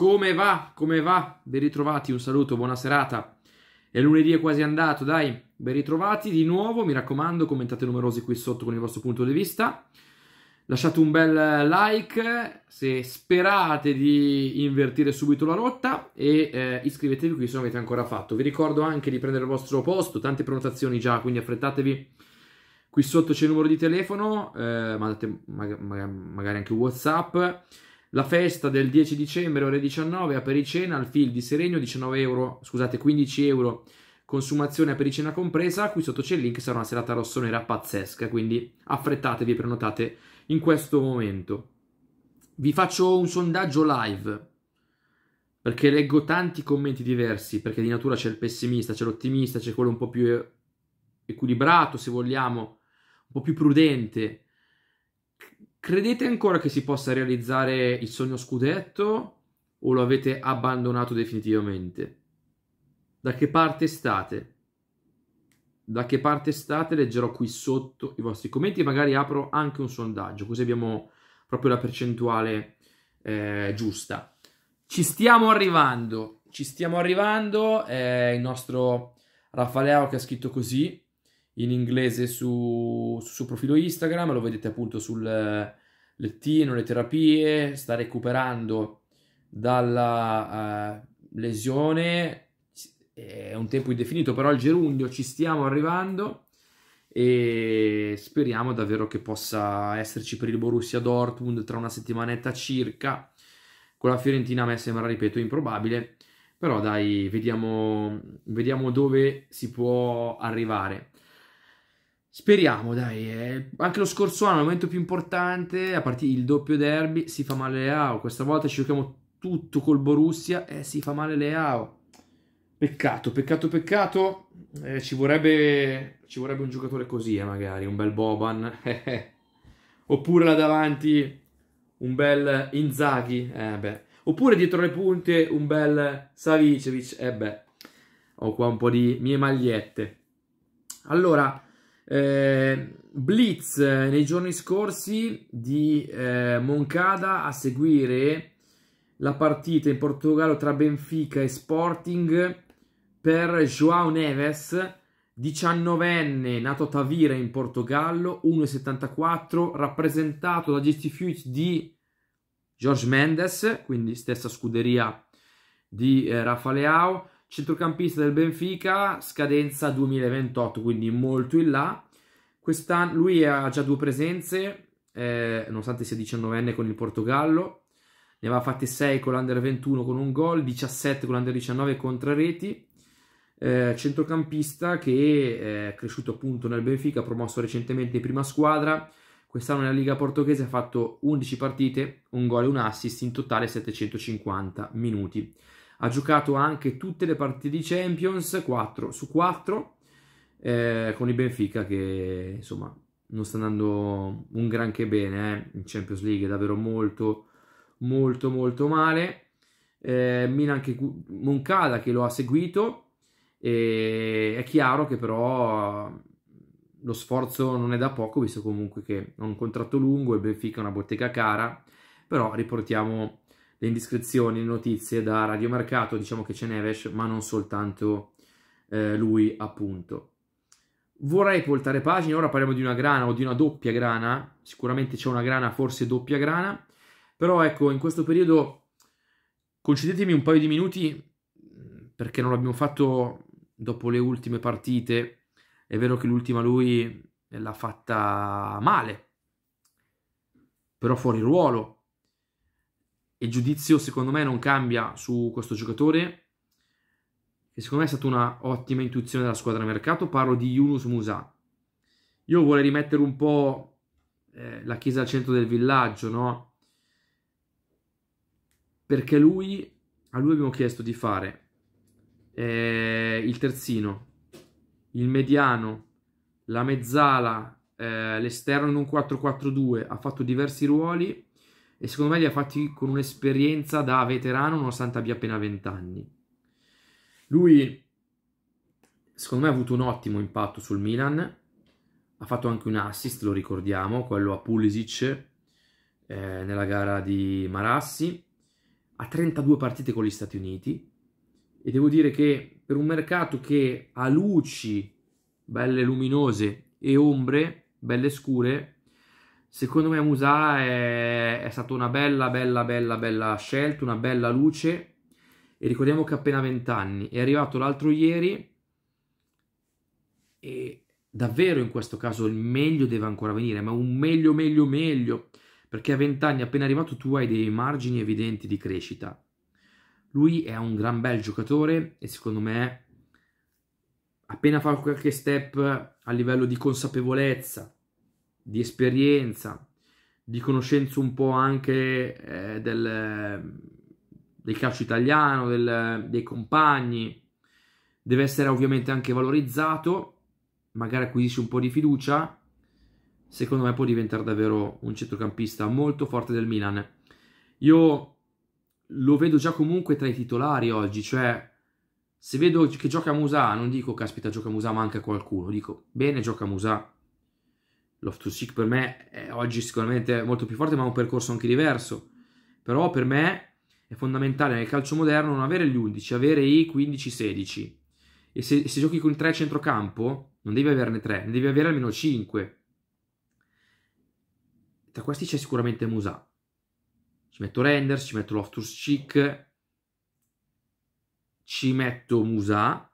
Come va? Come va? Ben ritrovati, un saluto, buona serata. È lunedì è quasi andato, dai. Ben ritrovati di nuovo, mi raccomando, commentate numerosi qui sotto con il vostro punto di vista. Lasciate un bel like se sperate di invertire subito la rotta e eh, iscrivetevi qui se non avete ancora fatto. Vi ricordo anche di prendere il vostro posto, tante prenotazioni già, quindi affrettatevi. Qui sotto c'è il numero di telefono, eh, mandate mag- magari anche WhatsApp. La festa del 10 dicembre ore 19 a Pericena al fil di Serenio, 19 euro, scusate 15 euro consumazione a pericena compresa, qui sotto c'è il link, sarà una serata rossonera pazzesca, quindi affrettatevi e prenotate in questo momento. Vi faccio un sondaggio live, perché leggo tanti commenti diversi, perché di natura c'è il pessimista, c'è l'ottimista, c'è quello un po' più equilibrato, se vogliamo, un po' più prudente, Credete ancora che si possa realizzare il sogno scudetto o lo avete abbandonato definitivamente? Da che parte state? Da che parte state? Leggerò qui sotto i vostri commenti e magari apro anche un sondaggio, così abbiamo proprio la percentuale eh, giusta. Ci stiamo arrivando, ci stiamo arrivando, eh, il nostro Raffaello che ha scritto così, in inglese su, sul suo profilo Instagram, lo vedete appunto sul eh, lettino, le terapie, sta recuperando dalla uh, lesione, è un tempo indefinito, però al gerundio ci stiamo arrivando e speriamo davvero che possa esserci per il Borussia Dortmund tra una settimanetta circa. Con la Fiorentina a me sembra, ripeto, improbabile, però dai, vediamo, vediamo dove si può arrivare. Speriamo, dai. Eh. Anche lo scorso anno, il momento più importante, a partire il doppio derby, si fa male Leao. Questa volta ci giochiamo tutto col Borussia e eh, si fa male Leao. Peccato, peccato, peccato. Eh, ci, vorrebbe, ci, vorrebbe, un giocatore così, eh, magari, un bel Boban. Oppure là davanti un bel Inzaghi. Eh, beh. Oppure dietro le punte un bel Savicevic. Eh beh, ho qua un po' di mie magliette. Allora... Eh, blitz eh, nei giorni scorsi di eh, Moncada a seguire la partita in Portogallo tra Benfica e Sporting per João Neves, 19enne, nato a Tavira in Portogallo, 1,74, rappresentato da Gestifuit di George Mendes, quindi stessa scuderia di eh, Rafaleao centrocampista del Benfica, scadenza 2028, quindi molto in là. Quest'anno lui ha già due presenze, eh, nonostante sia 19enne con il Portogallo, ne aveva fatte 6 con l'Under 21 con un gol, 17 con l'Under 19 contro reti. Eh, centrocampista che eh, è cresciuto appunto nel Benfica, promosso recentemente in prima squadra. Quest'anno nella Liga Portoghese ha fatto 11 partite, un gol e un assist, in totale 750 minuti ha giocato anche tutte le partite di Champions, 4 su 4, eh, con il Benfica che insomma non sta andando un granché bene eh. in Champions League, è davvero molto molto molto male. Eh, Milan che, Moncada che lo ha seguito e è chiaro che però eh, lo sforzo non è da poco visto comunque che ha un contratto lungo e Benfica è una bottega cara però riportiamo le indiscrezioni, le notizie da Radio radiomercato, diciamo che c'è Neves, ma non soltanto eh, lui, appunto. Vorrei voltare pagina, ora parliamo di una grana o di una doppia grana, sicuramente c'è una grana, forse doppia grana, però ecco, in questo periodo concedetemi un paio di minuti perché non l'abbiamo fatto dopo le ultime partite, è vero che l'ultima lui l'ha fatta male, però fuori ruolo, il giudizio secondo me non cambia su questo giocatore che secondo me è stata una ottima intuizione della squadra mercato parlo di Yunus Musa io vorrei rimettere un po' eh, la chiesa al centro del villaggio no? perché lui a lui abbiamo chiesto di fare eh, il terzino il mediano la mezzala eh, l'esterno in un 4-4-2 ha fatto diversi ruoli e secondo me li ha fatti con un'esperienza da veterano nonostante abbia appena 20 anni. Lui, secondo me, ha avuto un ottimo impatto sul Milan, ha fatto anche un assist, lo ricordiamo, quello a Pulisic eh, nella gara di Marassi, ha 32 partite con gli Stati Uniti e devo dire che per un mercato che ha luci belle luminose e ombre belle scure, Secondo me Musa è, è stata una bella, bella, bella, bella scelta, una bella luce. E ricordiamo che ha appena 20 anni. È arrivato l'altro ieri e davvero in questo caso il meglio deve ancora venire, ma un meglio, meglio, meglio. Perché a 20 anni appena arrivato tu hai dei margini evidenti di crescita. Lui è un gran bel giocatore e secondo me appena fa qualche step a livello di consapevolezza, di esperienza, di conoscenza un po' anche eh, del, del, calcio italiano, del, dei compagni, deve essere ovviamente anche valorizzato, magari acquisisce un po' di fiducia, secondo me può diventare davvero un centrocampista molto forte del Milan. Io lo vedo già comunque tra i titolari oggi, cioè se vedo che gioca Musà, non dico caspita gioca Musà, manca qualcuno, dico bene gioca Musà, Love to Seek per me è oggi sicuramente molto più forte, ma ha un percorso anche diverso. Però per me è fondamentale nel calcio moderno non avere gli 11, avere i 15-16. E se, se, giochi con 3 a centrocampo, non devi averne 3, ne devi avere almeno 5. Tra questi c'è sicuramente Musa. Ci metto Renders, ci metto Loftus Cheek, ci metto Musa,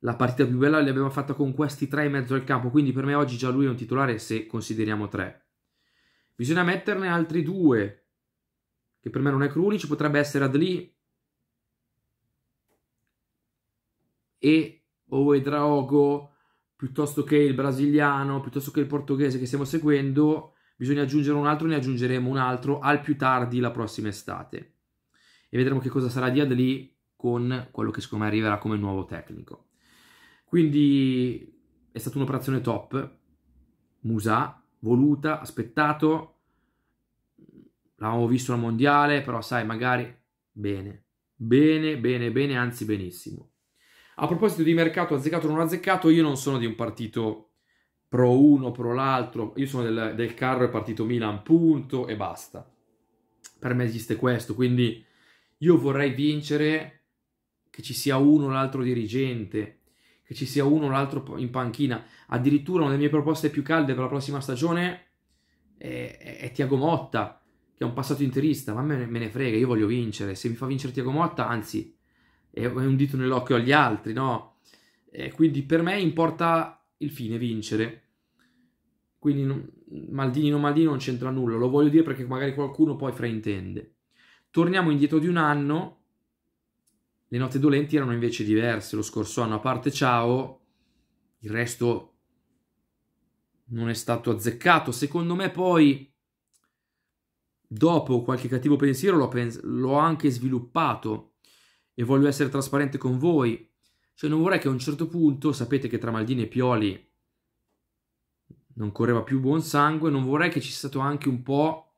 la partita più bella l'abbiamo fatta con questi tre in mezzo al campo, quindi per me oggi già lui è un titolare se consideriamo tre. Bisogna metterne altri due, che per me non è Krunic, potrebbe essere Adli e Oedraogo, piuttosto che il brasiliano, piuttosto che il portoghese che stiamo seguendo, bisogna aggiungere un altro, ne aggiungeremo un altro al più tardi la prossima estate. E vedremo che cosa sarà di Adli con quello che secondo me arriverà come nuovo tecnico. Quindi è stata un'operazione top, Musa, voluta, aspettato, l'avevamo visto al mondiale, però sai, magari bene, bene, bene, bene, anzi benissimo. A proposito di mercato azzeccato o non azzeccato, io non sono di un partito pro uno, pro l'altro, io sono del, del carro e partito Milan, punto e basta. Per me esiste questo, quindi io vorrei vincere che ci sia uno o l'altro dirigente, che ci sia uno o l'altro in panchina. Addirittura una delle mie proposte più calde per la prossima stagione è, è, è Tiago Motta, che è un passato interista, ma me ne, me ne frega, io voglio vincere. Se mi fa vincere Tiago Motta, anzi, è, è un dito nell'occhio agli altri, no? E eh, quindi per me importa il fine, vincere. Quindi non, Maldini non Maldini non c'entra nulla, lo voglio dire perché magari qualcuno poi fraintende. Torniamo indietro di un anno le note dolenti erano invece diverse lo scorso anno, a parte Ciao, il resto non è stato azzeccato. Secondo me poi, dopo qualche cattivo pensiero, l'ho, pens- l'ho anche sviluppato e voglio essere trasparente con voi. Cioè non vorrei che a un certo punto, sapete che tra Maldini e Pioli non correva più buon sangue, non vorrei che ci sia stato anche un po'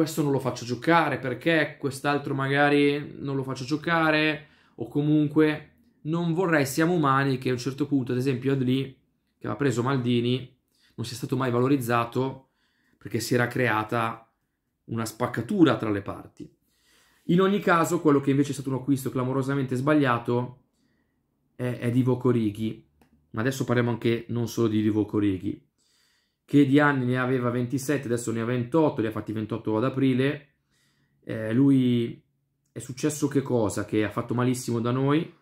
questo non lo faccio giocare perché quest'altro magari non lo faccio giocare o comunque non vorrei siamo umani che a un certo punto ad esempio Adli che aveva preso Maldini non sia stato mai valorizzato perché si era creata una spaccatura tra le parti. In ogni caso, quello che invece è stato un acquisto clamorosamente sbagliato è, è di Vocorighi. Ma adesso parliamo anche non solo di Divoco Righi che di anni ne aveva 27, adesso ne ha 28, li ha fatti 28 ad aprile. Eh, lui è successo che cosa? Che ha fatto malissimo da noi,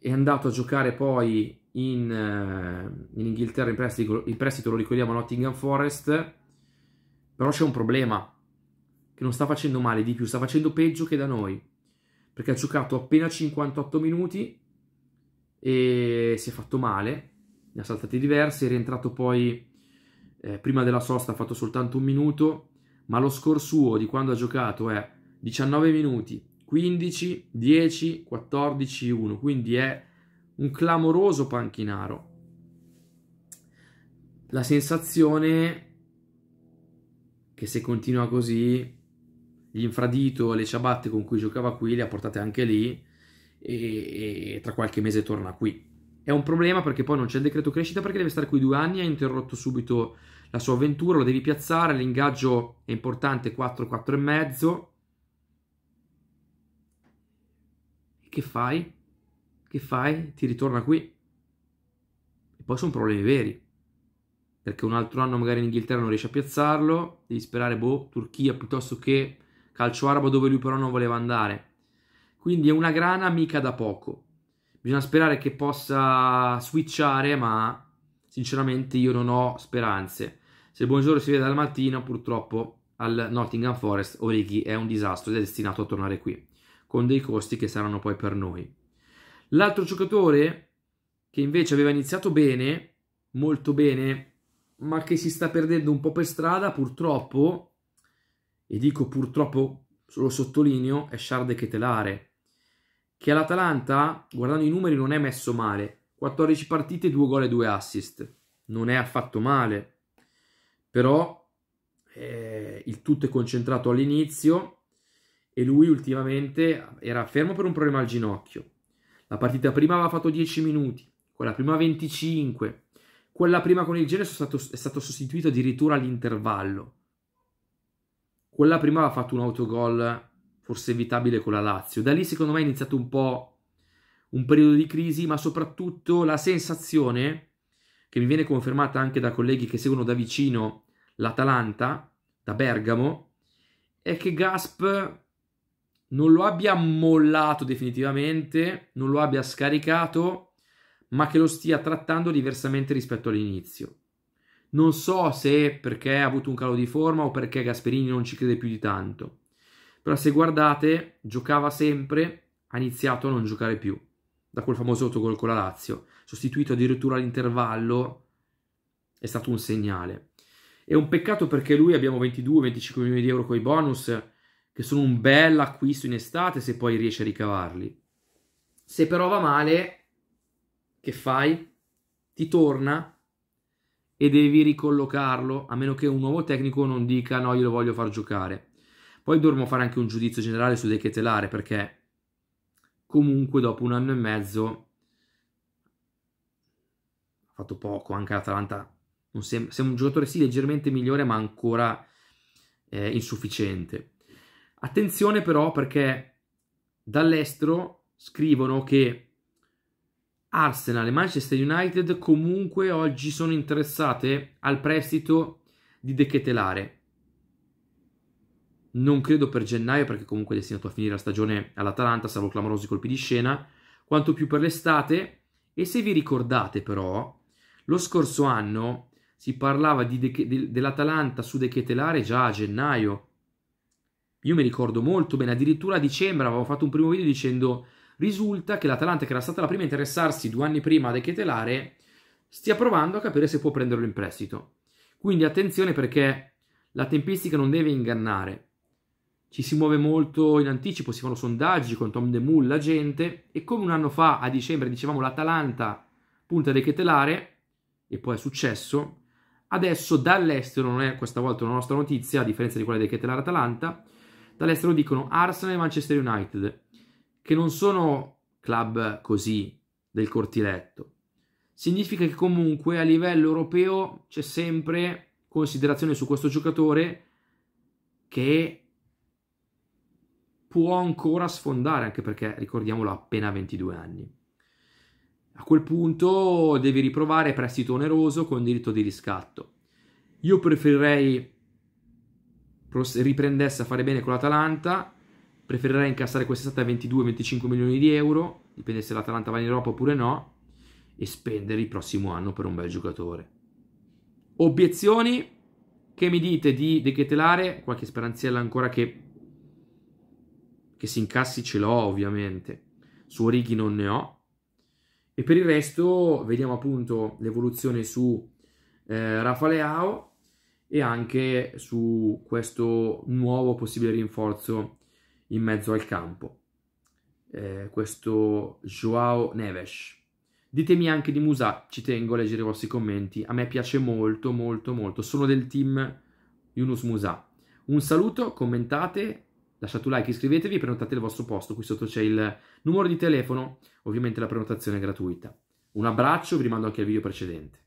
è andato a giocare poi in, eh, in Inghilterra in prestito, in prestito, lo ricordiamo a Nottingham Forest, però c'è un problema, che non sta facendo male di più, sta facendo peggio che da noi, perché ha giocato appena 58 minuti e si è fatto male, ne ha saltati diversi, è rientrato poi eh, prima della sosta, ha fatto soltanto un minuto, ma lo score suo di quando ha giocato è 19 minuti, 15, 10, 14, 1, quindi è un clamoroso panchinaro. La sensazione che se continua così, l'infradito, le ciabatte con cui giocava qui le ha portate anche lì e, e tra qualche mese torna qui è un problema perché poi non c'è il decreto crescita perché deve stare qui due anni, ha interrotto subito la sua avventura, lo devi piazzare, l'ingaggio è importante 4, 4,5. che fai? Che fai? Ti ritorna qui. E poi sono problemi veri. Perché un altro anno magari in Inghilterra non riesce a piazzarlo, devi sperare, boh, Turchia piuttosto che calcio arabo dove lui però non voleva andare. Quindi è una grana mica da poco. Bisogna sperare che possa switchare, ma sinceramente io non ho speranze. Se il buongiorno si vede dal mattino, purtroppo al Nottingham Forest Origi è un disastro ed è destinato a tornare qui, con dei costi che saranno poi per noi. L'altro giocatore che invece aveva iniziato bene, molto bene, ma che si sta perdendo un po' per strada, purtroppo, e dico purtroppo, lo sottolineo, è Charles Ketelare che all'Atalanta, guardando i numeri, non è messo male. 14 partite, 2 gol e 2 assist. Non è affatto male. Però eh, il tutto è concentrato all'inizio e lui ultimamente era fermo per un problema al ginocchio. La partita prima aveva fatto 10 minuti, quella prima 25, quella prima con il Genoa è stato sostituito addirittura all'intervallo. Quella prima aveva fatto un autogol forse evitabile con la Lazio. Da lì secondo me è iniziato un po' un periodo di crisi, ma soprattutto la sensazione, che mi viene confermata anche da colleghi che seguono da vicino l'Atalanta, da Bergamo, è che Gasp non lo abbia mollato definitivamente, non lo abbia scaricato, ma che lo stia trattando diversamente rispetto all'inizio. Non so se perché ha avuto un calo di forma o perché Gasperini non ci crede più di tanto. Però se guardate, giocava sempre, ha iniziato a non giocare più, da quel famoso autogol con la Lazio, sostituito addirittura all'intervallo, è stato un segnale. È un peccato perché lui abbiamo 22-25 milioni di euro con i bonus, che sono un bel acquisto in estate se poi riesce a ricavarli. Se però va male, che fai? Ti torna e devi ricollocarlo, a meno che un nuovo tecnico non dica no, io lo voglio far giocare. Poi dovremmo fare anche un giudizio generale su De Ketelare perché comunque dopo un anno e mezzo ha fatto poco, anche l'Atalanta non sembra, sembra un giocatore sì leggermente migliore ma ancora eh, insufficiente. Attenzione però perché dall'estero scrivono che Arsenal e Manchester United comunque oggi sono interessate al prestito di De Ketelare non credo per gennaio perché comunque è destinato a finire la stagione all'Atalanta, salvo clamorosi colpi di scena, quanto più per l'estate. E se vi ricordate però, lo scorso anno si parlava de- de- dell'Atalanta su De Chetelare già a gennaio. Io mi ricordo molto bene, addirittura a dicembre avevo fatto un primo video dicendo risulta che l'Atalanta, che era stata la prima a interessarsi due anni prima a De Chetelare, stia provando a capire se può prenderlo in prestito. Quindi attenzione perché la tempistica non deve ingannare ci si muove molto in anticipo, si fanno sondaggi con Tom Demull, la gente, e come un anno fa, a dicembre, dicevamo l'Atalanta punta dei chetelare, e poi è successo, adesso dall'estero, non è questa volta una nostra notizia, a differenza di quella dei chetelare Atalanta, dall'estero dicono Arsenal e Manchester United, che non sono club così del cortiletto. Significa che comunque a livello europeo c'è sempre considerazione su questo giocatore che può ancora sfondare, anche perché ricordiamolo ha appena 22 anni. A quel punto devi riprovare prestito oneroso con diritto di riscatto. Io preferirei riprendesse a fare bene con l'Atalanta, preferirei incassare quest'estate 22-25 milioni di euro, dipende se l'Atalanta va in Europa oppure no, e spendere il prossimo anno per un bel giocatore. Obiezioni? Che mi dite di De Chetelare? Qualche speranziella ancora che che si incassi ce l'ho ovviamente, su Orighi non ne ho. E per il resto vediamo appunto l'evoluzione su eh, Rafa Leao e anche su questo nuovo possibile rinforzo in mezzo al campo, eh, questo Joao Neves. Ditemi anche di Musa, ci tengo a leggere i vostri commenti, a me piace molto molto molto, sono del team Yunus Musa. Un saluto, commentate, lasciate un like, iscrivetevi e prenotate il vostro posto. Qui sotto c'è il numero di telefono, ovviamente la prenotazione è gratuita. Un abbraccio, vi rimando anche al video precedente.